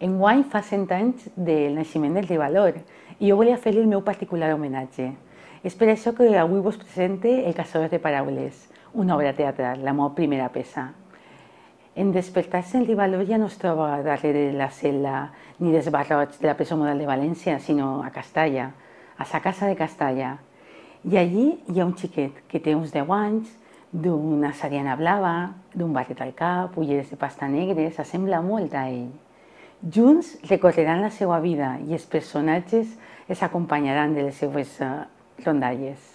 Enguany fa 100 anys del naixement del Rivalor i jo volia fer-li el meu particular homenatge. És per això que avui vos presente El caçador de paraules, una obra teatral, la meva primera peça. En despertar-se el Rivalor ja no es troba darrere de la cel·la ni dels barrots de la presó modal de València, sinó a Castalla, a sa casa de Castalla. I allí hi ha un xiquet que té uns 10 anys, d'una sariana blava, d'un barret al cap, ulleres de pasta negres, s'assembla molt a ell. Junts recorreran la seva vida i els personatges els acompanyaran de les seues eh, rondalles.